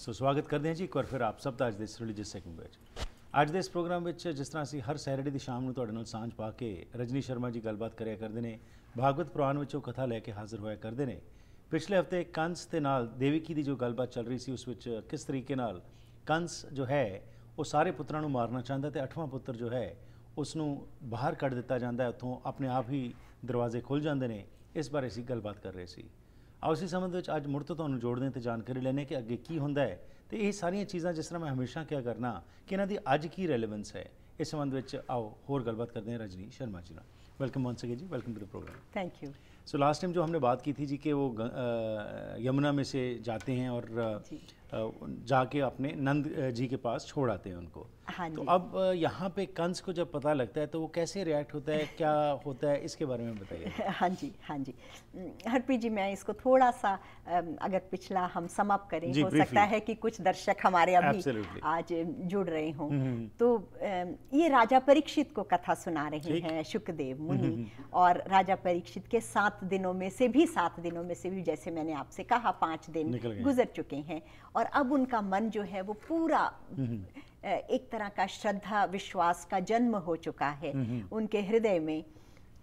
ਸੋ ਸਵਾਗਤ ਕਰਦੇ ਹਾਂ ਜੀ ਇੱਕ ਵਾਰ ਫਿਰ ਆਪ ਸਭ ਦਾ ਅੱਜ ਦੇ ਇਸ ਰਿਲੀਜੀਅਸ ਸੈਕਿੰਡ ਵਿੱਚ ਅੱਜ ਦੇ ਇਸ ਪ੍ਰੋਗਰਾਮ ਵਿੱਚ ਜਿਸ ਤਰ੍ਹਾਂ ਅਸੀਂ ਹਰ ਸੈਟਰਡੇ ਦੀ ਸ਼ਾਮ ਨੂੰ ਤੁਹਾਡੇ ਨਾਲ ਸਾਂਝ ਪਾ ਕੇ ਰਜਨੀ ਸ਼ਰਮਾ ਜੀ ਗੱਲਬਾਤ ਕਰਿਆ ਕਰਦੇ ਨੇ ਭਾਗਵਤ ਪ੍ਰਾਨ ਵਿੱਚੋਂ ਕਥਾ ਲੈ ਕੇ ਹਾਜ਼ਰ ਹੋਇਆ ਕਰਦੇ ਨੇ ਪਿਛਲੇ ਹਫਤੇ ਕੰਸ ਦੇ ਨਾਲ ਦੇਵਕੀ ਦੀ ਜੋ ਗੱਲਬਾਤ ਚੱਲ ਰਹੀ ਸੀ ਉਸ ਵਿੱਚ ਕਿਸ ਤਰੀਕੇ ਨਾਲ ਕੰਸ ਜੋ ਹੈ ਉਹ ਸਾਰੇ ਪੁੱਤਰਾਂ ਨੂੰ ਮਾਰਨਾ ਚਾਹੁੰਦਾ ਤੇ ਅੱਠਵਾਂ ਪੁੱਤਰ ਜੋ ਹੈ ਉਸ ਨੂੰ ਬਾਹਰ ਕੱਢ ਦਿੱਤਾ ਜਾਂਦਾ ਹੈ ਉਥੋਂ ਆਪਣੇ ਆਪ ਹੀ ਦਰਵਾਜ਼ੇ ਖੁੱਲ ਜਾਂਦੇ ਨੇ ਇਸ ਬਾਰੇ ਅਸੀਂ ਗੱਲਬਾਤ ਕਰ ਰਹੇ ਸੀ आओ उसी संबंध में अच्छ मुड़ तो थोड़ा जोड़ने तो जानकारी लेने कि अगर की होंगे है तो यह सारिया चीज़ा जिस तरह मैं हमेशा क्या करना कि इन्हों की अज की रेलीवेंस है इस संबंध में आओ होर गलबात करते हैं रजनी शर्मा जी वेलकम वन सके ji welcome to the programme thank you so last time जो हमने बात की थी जी कि वो यमुना में से जाते हैं और जाके अपने नंद जी के पास छोड़ आते हैं उनको हाँ तो अब यहाँ पे कंस को जब पता लगता है तो वो कैसे रिएक्ट होता है क्या होता है इसके बारे में बताइए हाँ जी हाँ जी हम्म, हरप्रीत जी मैं इसको थोड़ा सा अगर पिछला हम समाप्त करें हो सकता है कि कुछ दर्शक हमारे अभी Absolutely. आज जुड़ रहे हों हम्म, हम्म। तो ये राजा परीक्षित को कथा सुना रहे हैं शुक्रदेव मुनि और राजा परीक्षित के सात दिनों में से भी सात दिनों में से भी जैसे मैंने आपसे कहा पांच दिन गुजर चुके हैं और अब उनका मन जो है वो पूरा हम्म। एक तरह का श्रद्धा विश्वास का जन्म हो चुका है हम्म। उनके हृदय में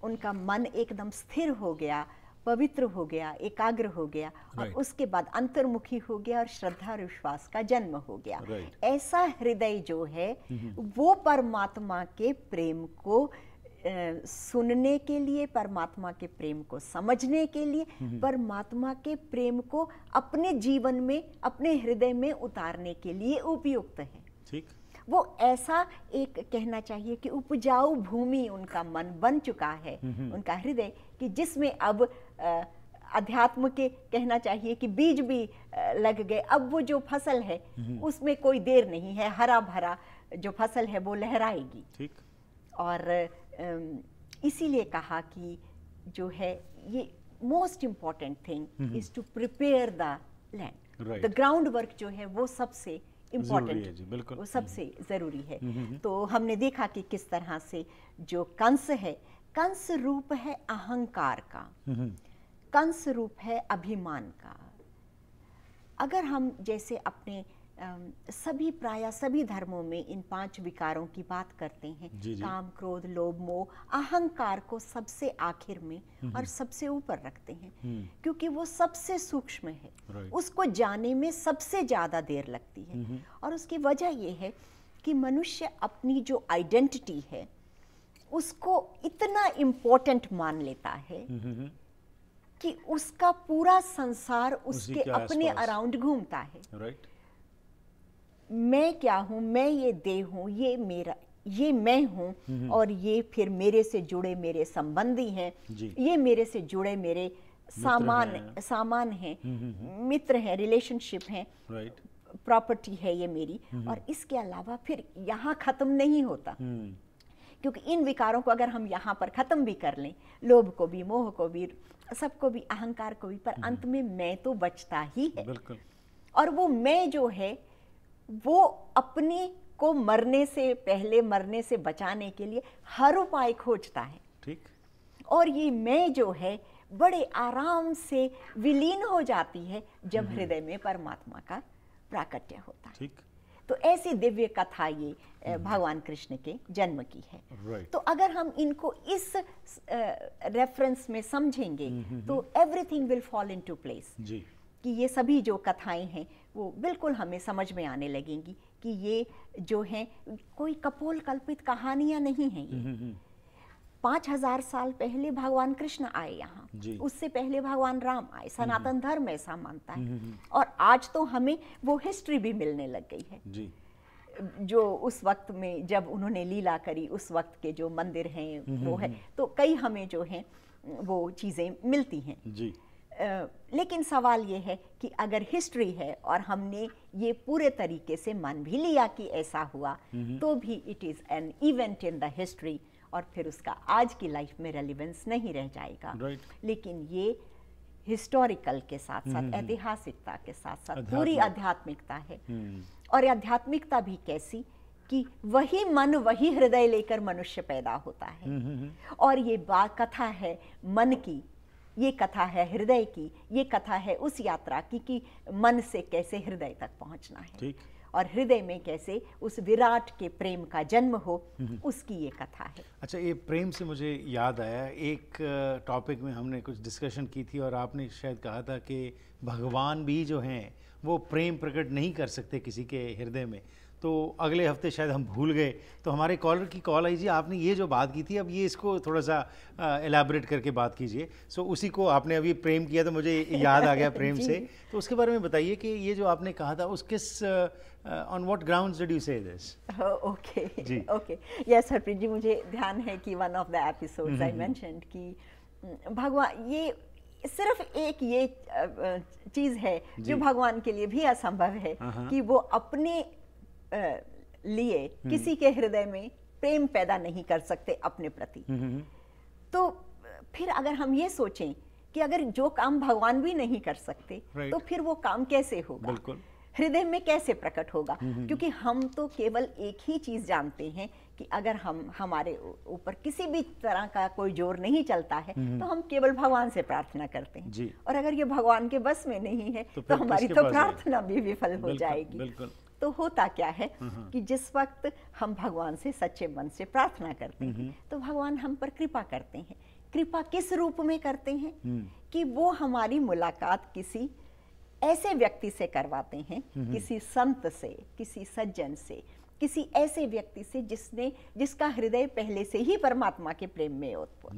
उनका मन एकदम स्थिर हो गया पवित्र हो गया एकाग्र हो गया right. और उसके बाद अंतर्मुखी हो गया और श्रद्धा और विश्वास का जन्म हो गया right. ऐसा हृदय जो है हम्म। वो परमात्मा के प्रेम को सुनने के लिए परमात्मा के प्रेम को समझने के लिए हम्म, हम्म। परमात्मा के प्रेम को अपने जीवन में अपने हृदय में उतारने के लिए उपयुक्त है ठीक वो ऐसा एक कहना चाहिए कि उपजाऊ भूमि उनका मन बन चुका है हम्म, उनका हृदय कि जिसमें अब अध्यात्म के कहना चाहिए कि बीज भी लग गए अब वो जो फसल है उसमें कोई देर नहीं है हरा भरा जो फसल है वो लहराएगी ठीक और इसीलिए कहा कि जो है ये most important thing is to prepare the land the ground work जो है वो सबसे इम्पॉर्टेंट वो सबसे ज़रूरी है तो हमने देखा कि किस तरह से जो कंस है कंस रूप है अहंकार का कंस रूप है अभिमान का अगर हम जैसे अपने सभी प्राय सभी धर्मों में इन पांच विकारों की बात करते हैं जी जी। काम क्रोध लोभ मोह अहंकार को सबसे आखिर में हम्म, और हम्म। सबसे ऊपर रखते हैं हम्म। क्योंकि वो सबसे सूक्ष्म है उसको जाने में सबसे ज़्यादा देर लगती है और उसकी वजह यह है कि मनुष्य अपनी जो आइडेंटिटी है उसको इतना इम्पोर्टेंट मान लेता है कि उसका पूरा संसार उसके अपने अराउंड घूमता है right. मैं क्या हूँ मैं ये देह हूँ ये मेरा ये मैं हूँ हम्म, हम्म। और ये फिर मेरे से जुड़े मेरे संबंधी हैं ये मेरे से जुड़े मेरे सामान है। सामान हैं हम्म, मित्र हैं रिलेशनशिप हैं प्रॉपर्टी है ये मेरी और इसके अलावा फिर यहाँ ख़त्म नहीं होता क्योंकि इन विकारों को अगर हम यहाँ पर ख़त्म भी कर लें लोभ को भी मोह को भी सबको भी अहंकार को भी पर अंत में मैं तो बचता ही है और वो मैं जो है वो अपने को मरने से पहले मरने से बचाने के लिए हर उपाय खोजता है ठीक और ये मैं जो है बड़े आराम से विलीन हो जाती है जब हम्म। हृदय में परमात्मा का प्राकट्य होता है ठीक तो ऐसी दिव्य कथा ये हम्म। भगवान कृष्ण के जन्म की है तो अगर हम इनको इस रेफरेंस में समझेंगे हम्म, तो everything will fall in to place कि ये सभी जो कथाएं हैं वो बिल्कुल हमें समझ में आने लगेंगी कि ये जो है कोई कपोल कल्पित कहानियाँ नहीं हैं ये हम्म, हम्म, हम्म। पाँच हजार साल पहले भगवान कृष्ण आए यहाँ उससे पहले भगवान राम आए सनातन धर्म ऐसा मानता है और आज तो हमें वो हिस्ट्री भी मिलने लग गई है जी। जो उस वक्त में जब उन्होंने लीला करी उस वक्त के जो मंदिर हैं वो है तो कई हमें जो है वो चीज़ें मिलती हैं जी लेकिन सवाल ये है कि अगर हिस्ट्री है और हमने ये पूरे तरीके से मान भी लिया कि ऐसा हुआ तो भी it is an event in the history और फिर उसका आज की लाइफ में रेलिवेंस नहीं रह जाएगा right. लेकिन ये हिस्टोरिकल के साथ साथ ऐतिहासिकता के साथ साथ पूरी आध्यात्मिकता है हम्म। और आध्यात्मिकता भी कैसी कि वही मन वही हृदय लेकर मनुष्य पैदा होता है और ये बात कथा है मन की ये कथा है हृदय की ये कथा है उस यात्रा की कि मन से कैसे हृदय तक पहुंचना है ठीक और हृदय में कैसे उस विराट के प्रेम का जन्म हो उसकी ये कथा है अच्छा ये प्रेम से मुझे याद आया एक टॉपिक में हमने कुछ डिस्कशन की थी और आपने शायद कहा था कि भगवान भी जो हैं वो प्रेम प्रकट नहीं कर सकते किसी के हृदय में तो अगले हफ्ते शायद हम भूल गए तो हमारे कॉलर की कॉल आई जी आपने ये जो बात की थी अब ये इसको थोड़ा सा एलाबरेट करके बात कीजिए सो उसी को आपने अभी प्रेम किया तो मुझे याद आ गया प्रेम से तो उसके बारे में बताइए कि ये जो आपने कहा था उस किस on what ground did you say this okay जी ओके यस हरप्रीत जी मुझे ध्यान है कि one of the episodes I mentioned कि भगवान ये सिर्फ एक ये चीज़ है जो भगवान के लिए भी असंभव है हाँ, हाँ। कि वो अपने लिए हम्म। किसी के हृदय में प्रेम पैदा नहीं कर सकते अपने प्रति हम्म, हम्म, तो फिर अगर हम ये सोचें कि अगर जो काम भगवान भी नहीं कर सकते तो फिर वो काम कैसे होगा बिल्कुल हृदय में कैसे प्रकट होगा क्योंकि हम तो केवल एक ही चीज़ जानते हैं कि अगर हम हमारे ऊपर किसी भी तरह का कोई जोर नहीं चलता है तो हम केवल भगवान से प्रार्थना करते हैं और अगर ये भगवान के बस में नहीं है तो, तो हमारी तो प्रार्थना भी विफल हो जाएगी बिल्कुल तो होता क्या है हम्म, हम्म। कि जिस वक्त हम भगवान से सच्चे मन से प्रार्थना करते हम्म, हैं तो भगवान हम पर कृपा करते हैं कृपा किस रूप में करते हैं कि वो हमारी मुलाकात किसी ऐसे व्यक्ति से करवाते हैं किसी संत से किसी सज्जन से किसी ऐसे व्यक्ति से जिसने जिसका हृदय पहले से ही परमात्मा के प्रेम में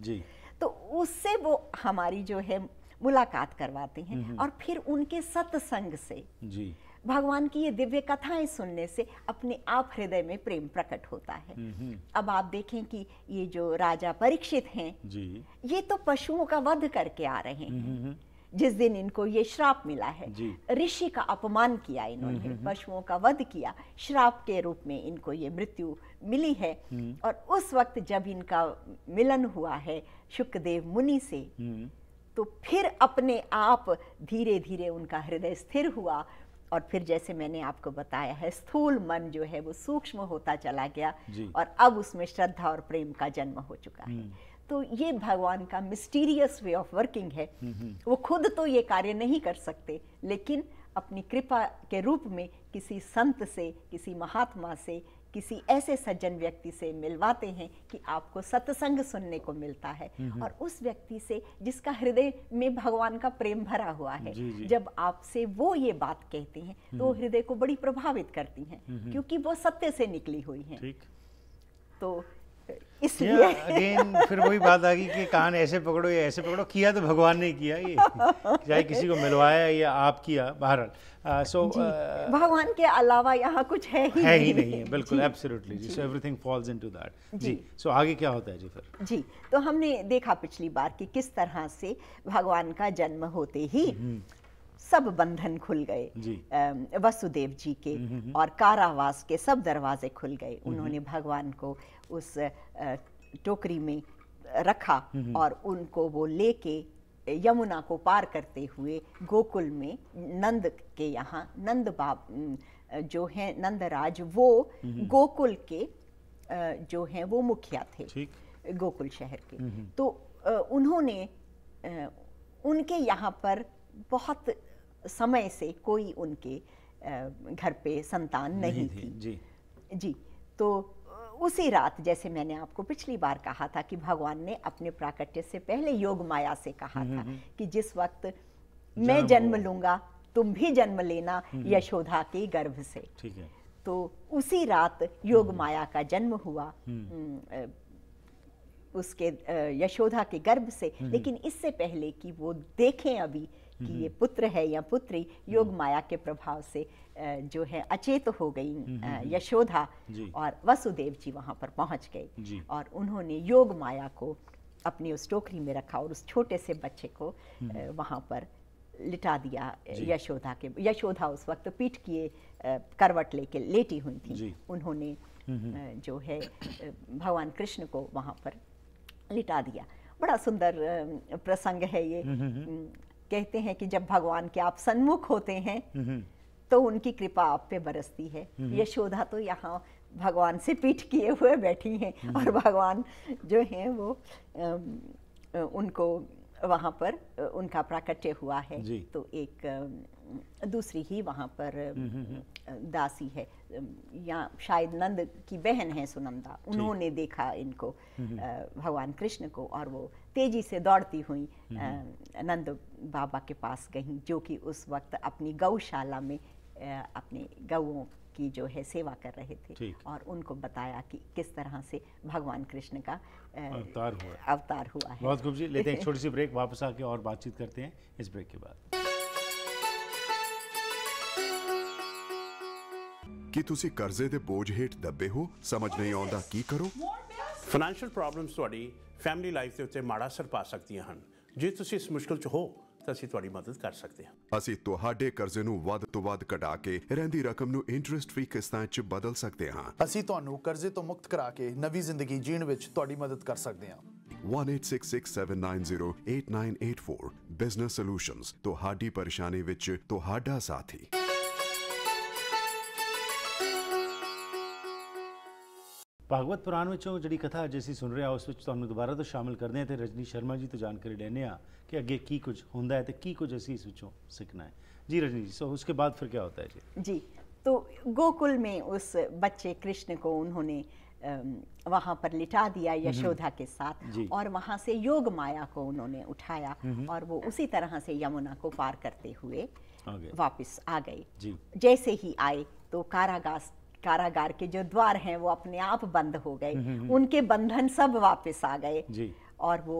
जी तो उससे वो हमारी जो है मुलाकात करवाते हैं और फिर उनके सत्संग से जी भगवान की ये दिव्य कथाएं सुनने से अपने आप हृदय में प्रेम प्रकट होता है अब आप देखें कि ये जो राजा परीक्षित हैं ये तो पशुओं का वध करके आ रहे हैं जिस दिन इनको ये श्राप मिला है ऋषि का अपमान किया इन्होंने पशुओं का वध किया श्राप के रूप में इनको ये मृत्यु मिली है हम्म। और उस वक्त जब इनका मिलन हुआ है शुक्रदेव मुनि से हम्म। तो फिर अपने आप धीरे धीरे उनका हृदय स्थिर हुआ और फिर जैसे मैंने आपको बताया है स्थूल मन जो है वो सूक्ष्म होता चला गया और अब उसमें श्रद्धा और प्रेम का जन्म हो चुका है हम्म। तो ये भगवान का मिस्टीरियस वे ऑफ वर्किंग है हम्म, हम्म। वो खुद तो ये कार्य नहीं कर सकते लेकिन अपनी कृपा के रूप में किसी संत से किसी महात्मा से किसी ऐसे सज्जन व्यक्ति से मिलवाते हैं कि आपको सत्संग सुनने को मिलता है और उस व्यक्ति से जिसका हृदय में भगवान का प्रेम भरा हुआ है जी जी। जब आपसे वो ये बात कहते हैं तो हम्म। हृदय को बड़ी प्रभावित करती हैं क्योंकि वो सत्य से निकली हुई हैं तो इसलिए अगेन फिर वही बात आ गई कि कान ऐसे पकड़ो या ऐसे पकड़ो किया तो भगवान ने किया ये चाहे किसी को मिलवाया या आप किया बहरहाल सो भगवान के अलावा यहाँ कुछ है ही है ही नहीं है बिल्कुल एब्सोल्युटली जी so everything falls into that जी सो so, आगे क्या होता है जी फिर जी तो हमने देखा पिछली बार कि किस तरह से भगवान का जन्म होते ही हम्म। सब बंधन खुल गए वसुदेव जी के हम्म, हम्म, हम्म। और कारावास के सब दरवाजे खुल गए उन्होंने भगवान को उस टोकरी में रखा और उनको वो लेके यमुना को पार करते हुए गोकुल में नंद के यहाँ नंद बाब जो है नंदराज वो गोकुल के जो है वो मुखिया थे गोकुल शहर के तो उन्होंने उनके यहाँ पर बहुत समय से कोई उनके घर पे संतान नहीं, नहीं थी जी जी तो उसी रात जैसे मैंने आपको पिछली बार कहा था कि भगवान ने अपने प्राकट्य से पहले योग माया से कहा हम्म, था हम्म, हम्म। कि जिस वक्त मैं जन्म लूंगा तुम भी जन्म लेना यशोधा के गर्भ से ठीक है तो उसी रात योग माया का जन्म हुआ उसके यशोधा के गर्भ से लेकिन इससे पहले कि वो देखें अभी कि हम्म। ये पुत्र है या पुत्री हम्म। योग माया के प्रभाव से जो है अचेत हो गई हम्म, यशोधा और वसुदेव जी वहाँ पर पहुँच गए और उन्होंने योग माया को अपनी उस टोकरी में रखा और उस छोटे से बच्चे को वहाँ पर लिटा दिया यशोधा के यशोधा उस वक्त पीठ किए करवट लेके लेटी हुई थी उन्होंने जो है भगवान कृष्ण को वहाँ पर लिटा दिया बड़ा सुंदर प्रसंग है ये कहते हैं कि जब भगवान के आप सन्मुख होते हैं तो उनकी कृपा आप पे बरसती है यशोधा तो यहाँ भगवान से पीठ किए हुए बैठी हैं और भगवान जो हैं वो उनको वहाँ पर उनका प्राकट्य हुआ है तो एक दूसरी ही वहाँ पर हम्म, हम्म, हम्म। दासी है या शायद नंद की बहन है सुनंदा उन्होंने देखा इनको भगवान कृष्ण को और वो तेजी से दौड़ती हुई नंद बाबा के पास गई जो कि उस वक्त अपनी गौशाला में अपने गऊओं की जो है सेवा कर रहे थे और उनको बताया कि किस तरह से भगवान कृष्ण का अवतार हुआ अवतार हुआ है बहुत खूब जी लेते हैं छोटी सी ब्रेक वापस आके और बातचीत करते हैं इस ब्रेक के बाद ਕੀ ਤੁਸੀਂ ਕਰਜ਼ੇ ਦੇ ਬੋਝ ਹੇਠ ਦੱਬੇ ਹੋ ਸਮਝ ਨਹੀਂ ਆਉਂਦਾ ਕੀ ਕਰੋ ਫਾਈਨੈਂਸ਼ੀਅਲ ਪ੍ਰੋਬਲਮਸ ਤੁਹਾਡੀ ਫੈਮਿਲੀ ਲਾਈਫ ਦੇ ਉੱਤੇ ਮਾੜਾ ਅਸਰ ਪਾ ਸਕਦੀਆਂ ਹਨ ਜੇ ਤੁਸੀਂ ਇਸ ਮੁਸ਼ਕਲ 'ਚ ਹੋ ਤਾਂ ਅਸੀਂ ਤੁਹਾਡੀ ਮਦਦ ਕਰ ਸਕਦੇ ਹਾਂ ਅਸੀਂ ਤੁਹਾਡੇ ਕਰਜ਼ੇ ਨੂੰ ਵੱਧ ਤੋਂ ਵੱਧ ਘਟਾ ਕੇ ਰਹਿੰਦੀ ਰਕਮ ਨੂੰ ਇੰਟਰਸਟ ਫ੍ਰੀ ਕਿਸ਼ਤਾਂ 'ਚ ਬਦਲ ਸਕਦੇ ਹਾਂ ਅਸੀਂ ਤੁਹਾਨੂੰ ਕਰਜ਼ੇ ਤੋਂ ਮੁਕਤ ਕਰਾ ਕੇ ਨਵੀਂ ਜ਼ਿੰਦਗੀ ਜੀਣ ਵਿੱਚ ਤੁਹਾਡੀ ਮਦਦ ਕਰ ਸਕਦੇ ਹਾਂ 18667908984 ਬਿਜ਼ਨਸ ਸੋਲੂਸ਼ਨਸ ਤੁਹਾਡੀ ਪਰੇਸ਼ਾਨੀ ਵਿੱਚ ਤੁਹਾਡਾ ਸਾਥੀ भागवत पुराण में जी कथा अज अं सुन रहे उस तो दोबारा तो शामिल करते हैं तो रजनी शर्मा जी तो जानकारी ਜੀ कि ਜਾਣਕਾਰੀ की कुछ होंगे ਅੱਗੇ ਕੀ ਕੁਝ ਹੁੰਦਾ ਹੈ ਤੇ ਕੀ ਕੁਝ जी रजनी जी सो उसके बाद फिर क्या होता है जी जी तो गोकुल में उस बच्चे कृष्ण को उन्होंने वहाँ पर लिटा दिया यशोधा के साथ और वहाँ से योग माया को उन्होंने उठाया और वो उसी तरह से यमुना को पार करते हुए वापस आ गए जैसे ही आए तो कारागास कारागार के जो द्वार हैं वो अपने आप बंद हो गए हम्म, हम्म, हम्म। उनके बंधन सब वापस आ गए जी। और वो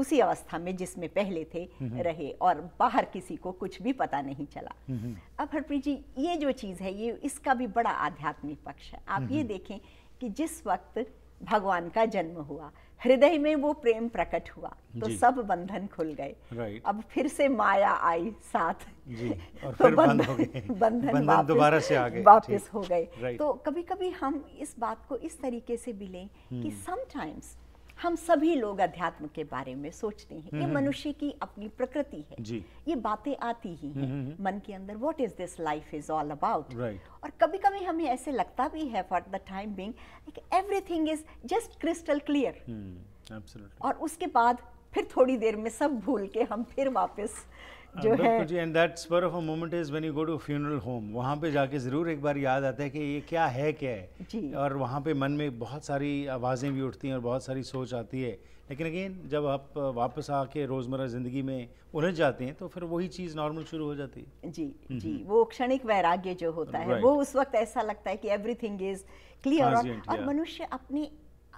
उसी अवस्था में जिसमें पहले थे रहे और बाहर किसी को कुछ भी पता नहीं चला नहीं। अब हरप्रीत जी ये जो चीज़ है ये इसका भी बड़ा आध्यात्मिक पक्ष है आप ये देखें कि जिस वक्त भगवान का जन्म हुआ हृदय में वो प्रेम प्रकट हुआ तो सब बंधन खुल गए अब फिर से माया आई साथ जी, और तो फिर बंधन हो बंधन, बंधन दोबारा से आ गए वापस हो गए तो कभी कभी हम इस बात को इस तरीके से भी लें कि समटाइम्स हम्म। हम सभी लोग अध्यात्म के बारे में सोचते हैं ये हम्म, हम्म। मनुष्य की अपनी प्रकृति है जी। ये बातें आती ही हैं हम्म, मन के अंदर what is this life is all about और कभी कभी हमें ऐसे लगता भी है for the time being everything is just crystal clear और उसके बाद फिर थोड़ी देर में सब भूल के हम फिर वापस जो है जी and that spur of a moment is when you go to funeral home वहां पे जाके ज़रूर एक बार याद आता है कि ये क्या है क्या है जी और वहां पे मन में बहुत सारी आवाज़ें भी उठती हैं और बहुत सारी सोच आती है लेकिन अगेन जब आप वापस आके रोज़मर्रा ज़िंदगी में उलझ जाते हैं तो फिर वही चीज़ नॉर्मल शुरू हो जाती है जी हम्म, जी हम्म। वो क्षणिक वैराग्य जो होता है वो उस वक्त ऐसा लगता है कि एवरीथिंग इज़ क्लियर और मनुष्य अपने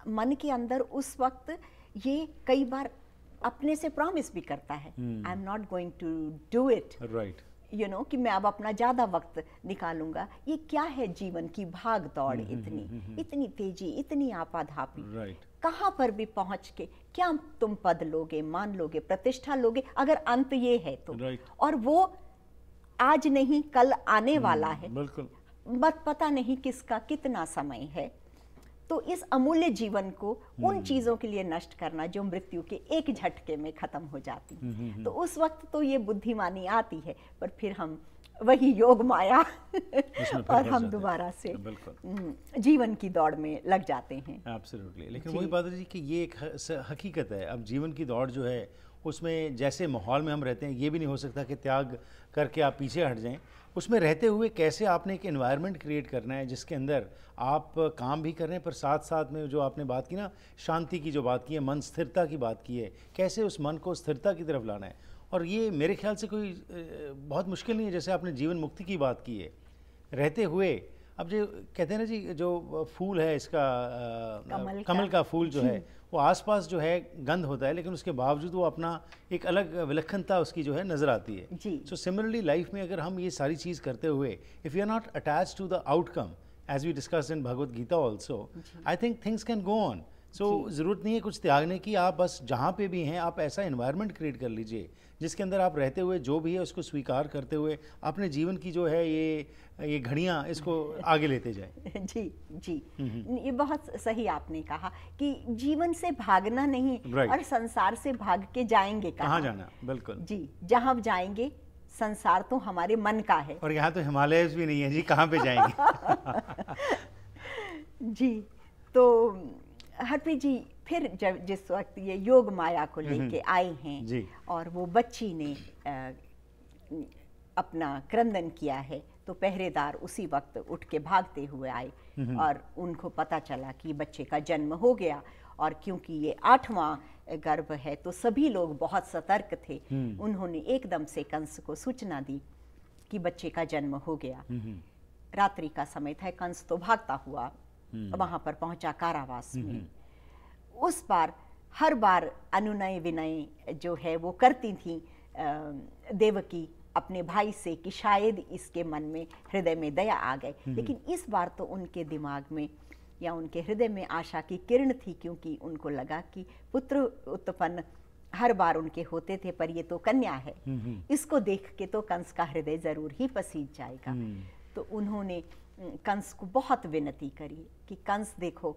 मन के अंदर उस वक्त ये कई बार अपने से प्रॉमिस भी करता है I am not going to do it right you know कि मैं अब अपना ज़्यादा वक्त निकालूंगा ये क्या है जीवन की भाग दौड़ mm -hmm, इतनी mm -hmm. इतनी तेजी इतनी आपाधापी right. कहाँ पर भी पहुंच के क्या तुम पद लोगे मान लोगे प्रतिष्ठा लोगे अगर अंत ये है तो right. और वो आज नहीं कल आने mm -hmm, वाला है बिल्कुल मत पता नहीं किसका कितना समय है तो इस अमूल्य जीवन को उन हम्म। चीज़ों के लिए नष्ट करना जो मृत्यु के एक झटके में ख़त्म हो जाती हम्म, हम्म, तो उस वक्त तो ये बुद्धिमानी आती है पर फिर हम वही योग माया और हम दोबारा से जीवन की दौड़ में लग जाते हैं लेकिन वही बात है जी कि ये एक हकीकत है अब जीवन की दौड़ जो है उसमें जैसे माहौल में हम रहते हैं ये भी नहीं हो सकता कि त्याग करके आप पीछे हट जाएं उसमें रहते हुए कैसे आपने एक इन्वायरमेंट क्रिएट करना है जिसके अंदर आप काम भी कर रहे हैं पर साथ साथ में जो आपने बात की ना शांति की जो बात की है मन स्थिरता की बात की है कैसे उस मन को स्थिरता की तरफ लाना है और ये मेरे ख्याल से कोई बहुत मुश्किल नहीं है जैसे आपने जीवन मुक्ति की बात की है रहते हुए अब जो कहते हैं ना जी जो फूल है इसका कमल, कमल का, का फूल जो है वो आसपास जो है गंध होता है लेकिन उसके बावजूद वो अपना एक अलग विलक्षणता उसकी जो है नज़र आती है सो सिमिलरली लाइफ में अगर हम ये सारी चीज़ करते हुए if you are not attach to the outcome as we discuss in Bhagavad Gita also I think things can go on so so, ज़रूरत नहीं है कुछ त्यागने की आप बस जहाँ पे भी हैं आप ऐसा इन्वायरमेंट क्रिएट कर लीजिए जिसके अंदर आप रहते हुए जो भी है उसको स्वीकार करते हुए अपने जीवन की जो है ये ये घड़ियाँ इसको आगे लेते जाए जी जी हम्म, हम्म। ये बहुत सही आपने कहा कि जीवन से भागना नहीं और संसार से भाग के जाएंगे कहाँ जाना बिल्कुल जी जहाँ जाएंगे संसार तो हमारे मन का है और यहाँ तो हिमालय भी नहीं है जी कहाँ पे जाएंगे जी तो हरप्रीत जी फिर जब जिस वक्त ये योग माया को हम्म, लेके हम्म। आए हैं और वो बच्ची ने आ, अपना क्रंदन किया है तो पहरेदार उसी वक्त उठ के भागते हुए आए हम्म, और उनको पता चला कि बच्चे का जन्म हो गया और क्योंकि ये आठवां गर्भ है तो सभी लोग बहुत सतर्क थे उन्होंने एकदम से कंस को सूचना दी कि बच्चे का जन्म हो गया रात्रि का समय था कंस तो भागता हुआ हम्म। वहाँ पर पहुँचा कारावास हम्म, में हम्म। उस बार हर बार अनुनय विनय जो है वो करती थी देवकी अपने भाई से कि शायद इसके मन में हृदय में दया आ गए लेकिन इस बार तो उनके दिमाग में या उनके हृदय में आशा की किरण थी क्योंकि उनको लगा कि पुत्र उत्पन्न हर बार उनके होते थे पर ये तो कन्या है इसको देख के तो कंस का हृदय जरूर ही पसीज जाएगा तो उन्होंने कंस को बहुत विनती करी कि कंस देखो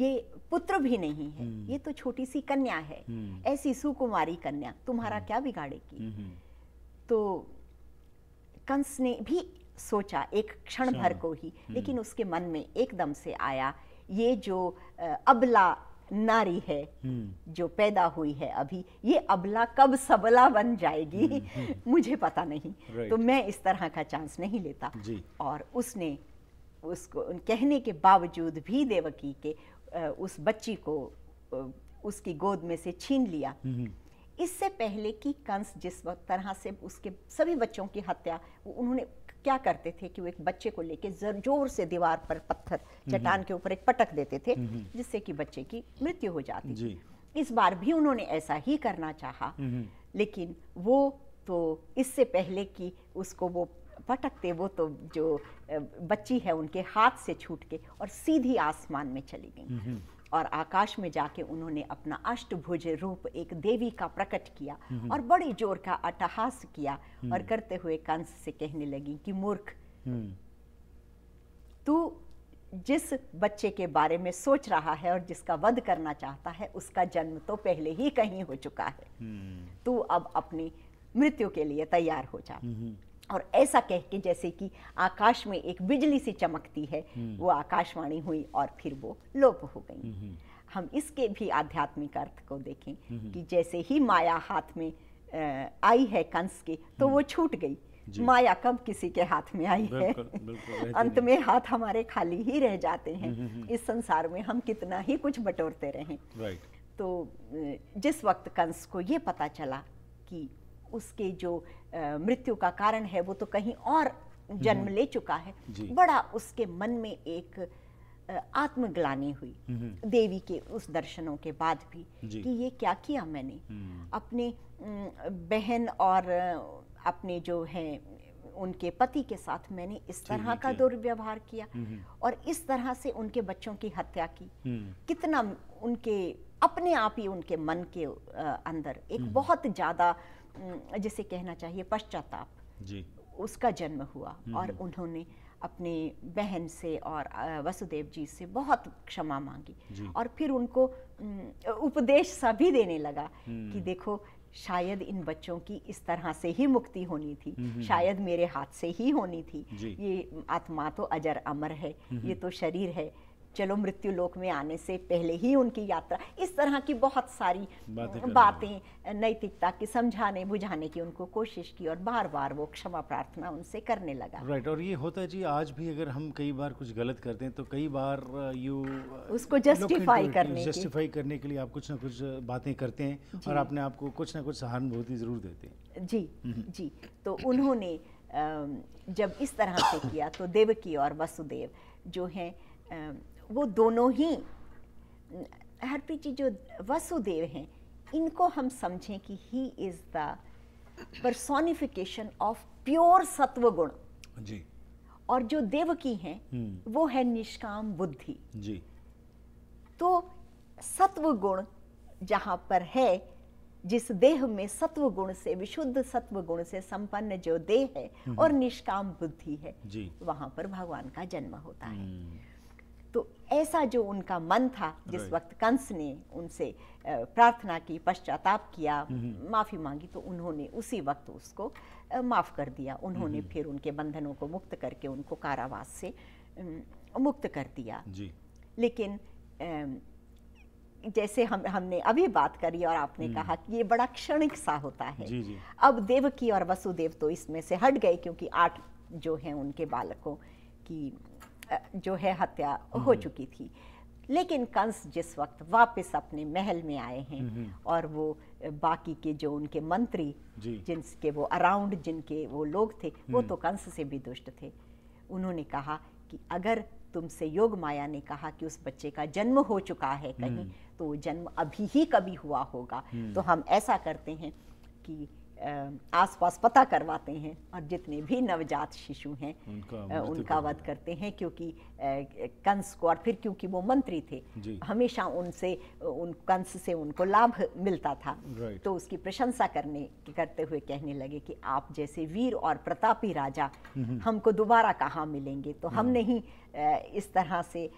ये पुत्र भी नहीं है हम्म। ये तो छोटी सी कन्या है हम्म। ऐसी सुकुमारी कन्या तुम्हारा हम्म। क्या बिगाड़ेगी तो कंस ने भी सोचा एक क्षण अच्छा। भर को ही लेकिन उसके मन में एकदम से आया ये जो अबला नारी है जो पैदा हुई है अभी ये अबला कब सबला बन जाएगी मुझे पता नहीं तो मैं इस तरह का चांस नहीं लेता और उसने उसको कहने के बावजूद भी देवकी के उस बच्ची को उसकी गोद में से छीन लिया हम्म, हम्म। इससे पहले कि कंस जिस वक्त तरह से उसके सभी बच्चों की हत्या उन्होंने क्या करते थे कि वो एक बच्चे को लेके जोर से दीवार पर पत्थर हम्म, चट्टान के ऊपर एक पटक देते थे जिससे कि बच्चे की मृत्यु हो जाती थी इस बार भी उन्होंने ऐसा ही करना चाहा लेकिन वो तो इससे पहले कि उसको वो पटकते वो तो जो बच्ची है उनके हाथ से छूट के और सीधी आसमान में चली गई और आकाश में जाके उन्होंने अपना अष्टभुज रूप एक देवी का प्रकट किया और बड़ी जोर का अटहास किया हम्म। और करते हुए कंस से कहने लगी कि मूर्ख हम्म। तू जिस बच्चे के बारे में सोच रहा है और जिसका वध करना चाहता है उसका जन्म तो पहले ही कहीं हो चुका है हम्म। तू अब अपनी मृत्यु के लिए तैयार हो जा और ऐसा कह के जैसे कि आकाश में एक बिजली सी चमकती है हम्म। वो आकाशवाणी हुई और फिर वो लोप हो गई हम्म, हम्म। हम इसके भी आध्यात्मिक अर्थ को देखें कि जैसे ही माया हाथ में आई है कंस के तो वो छूट गई माया कब किसी के हाथ में आई है अंत में हाथ हमारे खाली ही रह जाते हैं इस संसार में हम कितना ही कुछ बटोरते रहे तो जिस वक्त कंस को ये पता चला कि उसके जो मृत्यु का कारण है वो तो कहीं और जन्म हम्म। ले चुका है बड़ा उसके मन में एक आत्मग्लानी हुई हम्म। देवी के उस दर्शनों के बाद भी कि ये क्या किया मैंने हम्म। अपने बहन और अपने जो है उनके पति के साथ मैंने इस तरह का दुर्व्यवहार किया और इस तरह से उनके बच्चों की हत्या की कितना उनके अपने आप ही उनके मन के अंदर एक बहुत ज़्यादा जिसे कहना चाहिए पश्चाताप जी उसका जन्म हुआ हम्म, और हम्म। उन्होंने अपनी बहन से और वसुदेव जी से बहुत क्षमा मांगी और फिर उनको उपदेश सभी देने लगा कि हम्म। देखो शायद इन बच्चों की इस तरह से ही मुक्ति होनी थी शायद मेरे हाथ से ही होनी थी ये आत्मा तो अजर अमर है ये तो शरीर है चलो मृत्यु लोक में आने से पहले ही उनकी यात्रा इस तरह की बहुत सारी बातें नैतिकता की समझाने बुझाने की उनको कोशिश की और बार बार वो क्षमा प्रार्थना उनसे करने लगा राइट और ये होता है जी आज भी अगर हम कई बार कुछ गलत करते हैं तो कई बार यू उसको जस्टिफाई करने जस्टिफाई करने के लिए आप कुछ ना कुछ बातें करते हैं और अपने आप को कुछ ना कुछ सहानुभूति जरूर देते हैं जी जी तो उन्होंने जब इस तरह से किया तो देवकी और वसुदेव जो हैं वो दोनों ही हरप्रीत जी जो वसुदेव हैं इनको हम समझें कि he is the personification of pure सत्व गुण जी और जो देवकी हैं हम्म। वो है निष्काम बुद्धि जी तो सत्व गुण जहाँ पर है जिस देह में सत्व गुण से विशुद्ध सत्व गुण से संपन्न जो देह है हम्म। और निष्काम बुद्धि है वहां पर भगवान का जन्म होता है हम्म। ऐसा जो उनका मन था जिस वक्त कंस ने उनसे प्रार्थना की पश्चाताप किया mm-hmm. माफ़ी मांगी तो उन्होंने उसी वक्त उसको माफ़ कर दिया उन्होंने mm-hmm. फिर उनके बंधनों को मुक्त करके उनको कारावास से मुक्त कर दिया जी लेकिन जैसे हम हमने अभी बात करी और आपने mm-hmm. कहा कि ये बड़ा क्षणिक सा होता है जी जी। अब देवकी और वसुदेव तो इसमें से हट गए क्योंकि आठ जो हैं उनके बालकों की जो है हत्या हो चुकी थी लेकिन कंस जिस वक्त वापस अपने महल में आए हैं और वो बाकी के जो उनके मंत्री जिनके वो अराउंड जिनके वो लोग थे वो हम्म। तो कंस से भी दुष्ट थे उन्होंने कहा कि अगर तुमसे योग माया ने कहा कि उस बच्चे का जन्म हो चुका है कहीं हम्म। तो वो जन्म अभी ही कभी हुआ होगा हम्म। तो हम ऐसा करते हैं कि आसपास पता करवाते हैं और जितने भी नवजात शिशु हैं उनका, उनका वध करते हैं क्योंकि कंस को और फिर क्योंकि वो मंत्री थे हमेशा उनसे उन कंस से उनको लाभ मिलता था तो उसकी प्रशंसा करने करते हुए कहने लगे कि आप जैसे वीर और प्रतापी राजा हमको दोबारा कहाँ मिलेंगे तो हम हम्म। नहीं इस तरह से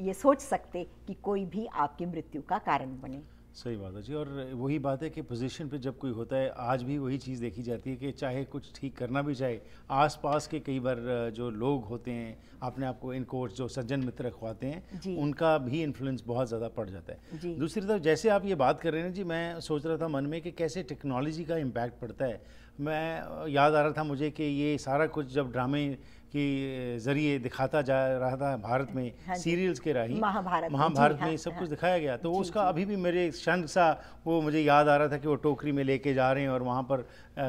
ये सोच सकते कि कोई भी आपकी मृत्यु का कारण बने सही बात है जी और वही बात है कि पोजीशन पे जब कोई होता है आज भी वही चीज़ देखी जाती है कि चाहे कुछ ठीक करना भी चाहे आसपास के कई बार जो लोग होते हैं अपने आप को इन कोर्स जो सज्जन मित्र रखवाते हैं उनका भी इन्फ्लुएंस बहुत ज़्यादा पड़ जाता है दूसरी तरफ जैसे आप ये बात कर रहे हैं जी मैं सोच रहा था मन में कि कैसे टेक्नोलॉजी का इम्पैक्ट पड़ता है मैं याद आ रहा था मुझे कि ये सारा कुछ जब ड्रामे के जरिए दिखाता जा रहा था भारत में हाँ सीरियल्स के राही महाभारत महाभारत में हाँ, सब कुछ हाँ। दिखाया गया तो उसका अभी भी मेरे क्षण सा वो मुझे याद आ रहा था कि वो टोकरी में लेके जा रहे हैं और वहाँ पर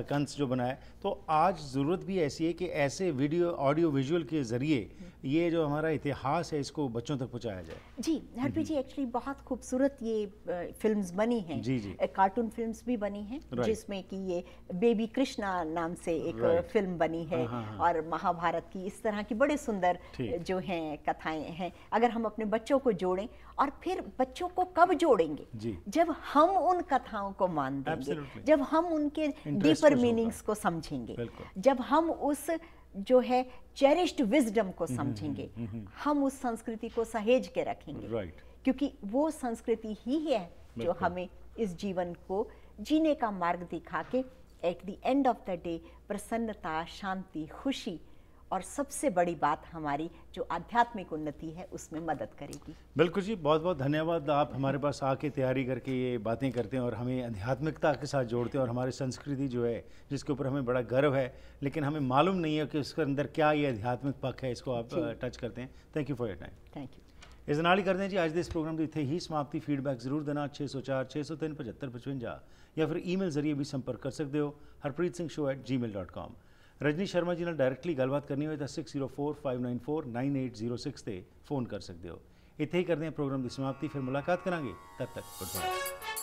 कंस जो बनाए तो आज ज़रूरत भी ऐसी है कि ऐसे वीडियो ऑडियो विजुअल के ज़रिए ये जो हमारा इतिहास है इसको बच्चों तक पहुँचाया जाए जी हरप्रीत जी एक्चुअली हम्म। बहुत खूबसूरत ये फिल्म्स बनी हैं जी जी कार्टून फिल्म्स भी बनी हैं जिसमें कि ये बेबी कृष्णा नाम से एक फिल्म बनी है हाँ, हाँ, और महाभारत की इस तरह की बड़े सुंदर जो हैं कथाएं हैं अगर हम अपने बच्चों को जोड़ें और फिर बच्चों को कब जोड़ेंगे जब हम उन कथाओं को मान देंगे जब हम उनके डीपर मीनिंग्स को समझेंगे जब हम उस जो है चेरिश्ड विजडम को हम्म, हम्म, समझेंगे हम्म, हम उस संस्कृति को सहेज के रखेंगे क्योंकि वो संस्कृति ही है जो हमें इस जीवन को जीने का मार्ग दिखा के at the end of the day प्रसन्नता शांति खुशी और सबसे बड़ी बात हमारी जो आध्यात्मिक उन्नति है उसमें मदद करेगी बिल्कुल जी बहुत बहुत धन्यवाद आप हमारे पास आके तैयारी करके ये बातें करते हैं और हमें आध्यात्मिकता के साथ जोड़ते हैं और हमारी संस्कृति जो है जिसके ऊपर हमें बड़ा गर्व है लेकिन हमें मालूम नहीं है कि उसके अंदर क्या ये आध्यात्मिक पक्ष है इसको आप टच करते हैं thank you for your time thank you इस नाली ही करते हैं जी आज इस प्रोग्राम की इतने ही समाप्ति फीडबैक जरूर देना छः सौ चार छः सौ तीन पचहत्तर पचवंजा या फिर ईमेल जरिए भी संपर्क कर सकते हो Harpreet Singh show at G mail dot com Rajni Sharma ji ਨਾਲ ਡਾਇਰੈਕਟਲੀ ਗੱਲਬਾਤ ਕਰਨੀ ਹੋਵੇ ਤਾਂ 6045949806 ਤੇ ਫੋਨ ਕਰ ਸਕਦੇ ਹੋ ਇੱਥੇ ਹੀ ਕਰਦੇ ਹਾਂ ਪ੍ਰੋਗਰਾਮ ਦੀ ਸਮਾਪਤੀ ਫਿਰ ਮੁਲਾਕਾਤ ਕਰਾਂਗੇ ਤਦ ਤੱਕ ਗੁੱਡ ਬਾਏ